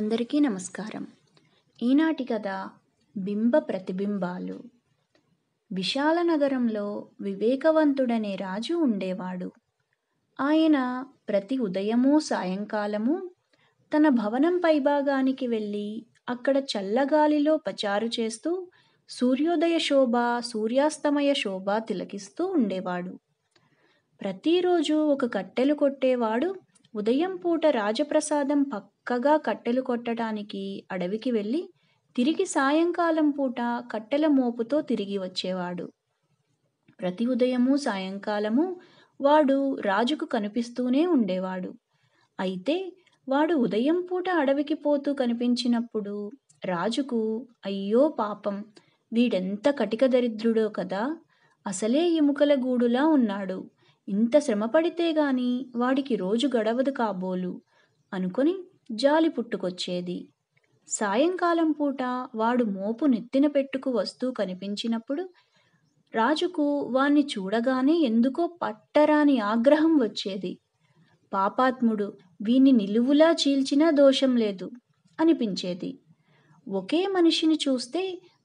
అందరికీ నమస్కారం ఈనాటి కథ బింబ ప్రతిబింబాలు విశాల నగరంలో వివేకవంతుడనే రాజు ఉండేవాడు ఆయన ప్రతి ఉదయము సాయంకాలము తన భవనం పైభాగానికి వెళ్ళి అక్కడ చల్లగాలిలో పచారు చేస్తూ సూర్యోదయ శోభ సూర్యాస్తమయ శోభ తిలకిస్తూ ఉండేవాడు ప్రతిరోజు ఒక కట్టెలు కొట్టేవాడు ఉదయం పూట రాజప్రసాదం పక్కగా కట్టెలు కొట్టడానికి అడవికి వెళ్ళి తిరిగి సాయంకాలం పూట కట్టెల మోపుతో తిరిగి వచ్చేవాడు ప్రతి ఉదయము సాయంకాలము వాడు రాజుకు కనిపిస్తూనే ఉండేవాడు అయితే వాడు ఉదయం పూట అడవికి పోతూ కనిపించినప్పుడు రాజుకు అయ్యో పాపం వీడెంత కటిక దరిద్రుడో కదా అసలే ఎముకల గూడులా ఉన్నాడు ఇంత శ్రమపడితే గాని వాడికి రోజు గడవదు కాబోలు అనుకుని జాలి పుట్టుకొచ్చేది సాయంకాలం పూట వాడు మోపు నెత్తిన పెట్టుకు వస్తూ కనిపించినప్పుడు రాజుకు వాణ్ణి చూడగానే ఎందుకో పట్టరాని ఆగ్రహం వచ్చేది పాపాత్ముడు వీణ్ణి నిలువులా చీల్చినా దోషం లేదు అనిపించేది ఒకే మనిషిని చూస్తే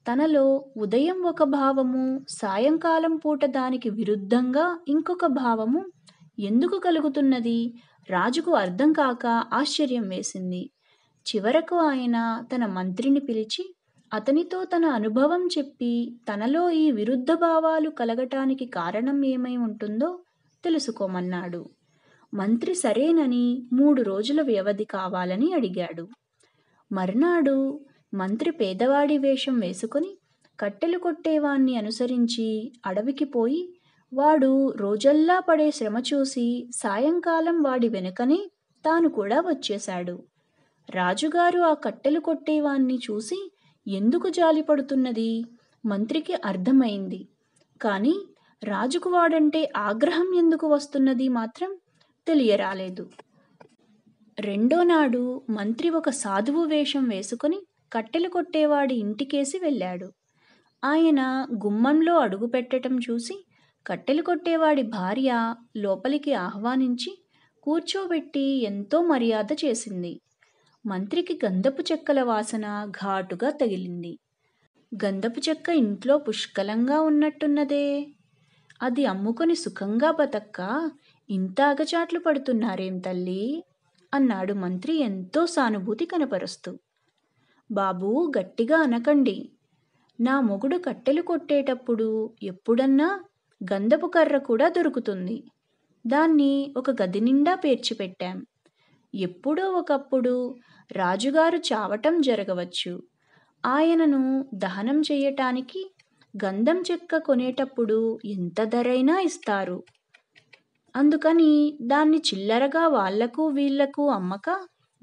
తనలో ఉదయం ఒక భావము సాయంకాలం పూట దానికి విరుద్ధంగా ఇంకొక భావము ఎందుకు కలుగుతున్నది రాజుకు అర్థం కాక ఆశ్చర్యం వేసింది చివరకు ఆయన తన మంత్రిని పిలిచి అతనితో తన అనుభవం చెప్పి తనలో ఈ విరుద్ధ భావాలు కలగటానికి కారణం ఏమై ఉంటుందో తెలుసుకోమన్నాడు మంత్రి సరేనని మూడు రోజుల వ్యవధి కావాలని అడిగాడు మర్నాడు మంత్రి పేదవాడి వేషం వేసుకొని కట్టెలు కొట్టేవాణ్ణి అనుసరించి అడవికి పోయి వాడు రోజల్లా పడే శ్రమ చూసి సాయంకాలం వాడి వెనుకనే తాను కూడా వచ్చేశాడు రాజుగారు ఆ కట్టెలు కొట్టేవాణ్ణి చూసి ఎందుకు జాలిపడుతున్నది మంత్రికి అర్థమైంది కానీ రాజుకు వాడంటే ఆగ్రహం ఎందుకు వస్తున్నది మాత్రం తెలియరాలేదు రెండోనాడు మంత్రి ఒక సాధువు వేషం వేసుకుని కట్టెలు కొట్టేవాడి ఇంటికేసి వెళ్ళాడు ఆయన గుమ్మంలో అడుగు పెట్టటం చూసి కట్టెలు కొట్టేవాడి భార్య లోపలికి ఆహ్వానించి కూర్చోబెట్టి ఎంతో మర్యాద చేసింది మంత్రికి గంధపు చెక్కల వాసన ఘాటుగా తగిలింది గంధపు చెక్క ఇంట్లో పుష్కలంగా ఉన్నట్టున్నదే అది అమ్ముకొని సుఖంగా బతక్క ఇంత అగచాట్లు పడుతున్నారేం తల్లి అన్నాడు మంత్రి ఎంతో సానుభూతి కనపరుస్తూ బాబూ గట్టిగా అనకండి నా మొగుడు కట్టెలు కొట్టేటప్పుడు ఎప్పుడన్నా గంధపు కర్ర కూడా దొరుకుతుంది దాన్ని ఒక గది నిండా పేర్చిపెట్టాం ఎప్పుడో ఒకప్పుడు రాజుగారు చావటం జరగవచ్చు ఆయనను దహనం చేయటానికి గంధం చెక్క కొనేటప్పుడు ఎంత ధరైనా ఇస్తారు అందుకని దాన్ని చిల్లరగా వాళ్లకు వీళ్లకు అమ్మక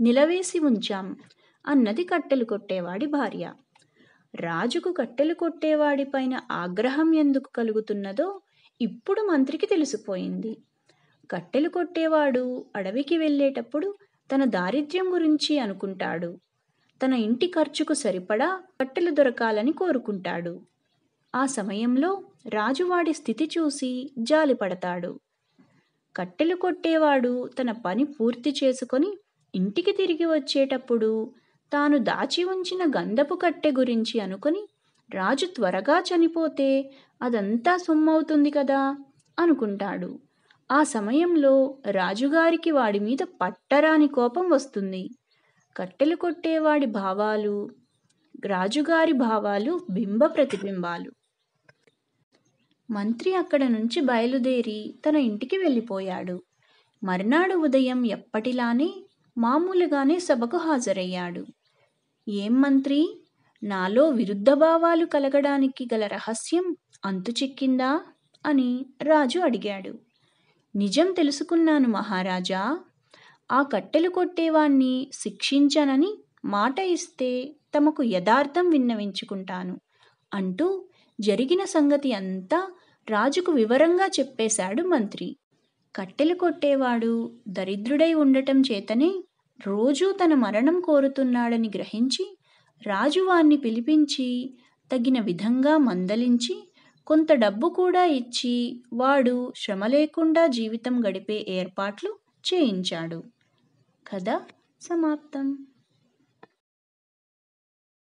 నిలవేసి ఉంచాం అన్నది కట్టెలు కొట్టేవాడి భార్య రాజుకు కట్టెలు కొట్టేవాడి పైన ఆగ్రహం ఎందుకు కలుగుతున్నదో ఇప్పుడు మంత్రికి తెలిసిపోయింది కట్టెలు కొట్టేవాడు అడవికి వెళ్ళేటప్పుడు తన దారిద్ర్యం గురించి అనుకుంటాడు తన ఇంటి ఖర్చుకు సరిపడా కట్టెలు దొరకాలని కోరుకుంటాడు ఆ సమయంలో రాజువాడి స్థితి చూసి జాలిపడతాడు కట్టెలు కొట్టేవాడు తన పని పూర్తి చేసుకొని ఇంటికి తిరిగి వచ్చేటప్పుడు తాను దాచి ఉంచిన గంధపు కట్టె గురించి అనుకుని రాజు త్వరగా చనిపోతే అదంతా సొమ్మవుతుంది కదా అనుకుంటాడు ఆ సమయంలో రాజుగారికి వాడి మీద పట్టరాని కోపం వస్తుంది కట్టెలు కొట్టేవాడి భావాలు రాజుగారి భావాలు బింబ ప్రతిబింబాలు మంత్రి అక్కడ నుంచి బయలుదేరి తన ఇంటికి వెళ్ళిపోయాడు మర్నాడు ఉదయం ఎప్పటిలానే మామూలుగానే సభకు హాజరయ్యాడు ఏం మంత్రి నాలో విరుద్ధ భావాలు కలగడానికి గల రహస్యం అంతు చిక్కిందా అని రాజు అడిగాడు నిజం తెలుసుకున్నాను మహారాజా ఆ కట్టెలు కొట్టేవాణ్ణి శిక్షించనని మాట ఇస్తే తమకు యథార్థం విన్నవించుకుంటాను అంటూ జరిగిన సంగతి అంతా రాజుకు వివరంగా చెప్పేశాడు మంత్రి కట్టెలు కొట్టేవాడు దరిద్రుడై ఉండటం చేతనే రోజూ తన మరణం కోరుతున్నాడని గ్రహించి రాజు వారిని పిలిపించి తగిన విధంగా మందలించి కొంత డబ్బు కూడా ఇచ్చి వాడు శ్రమ లేకుండా జీవితం గడిపే ఏర్పాట్లు చేయించాడు కథ సమాప్తం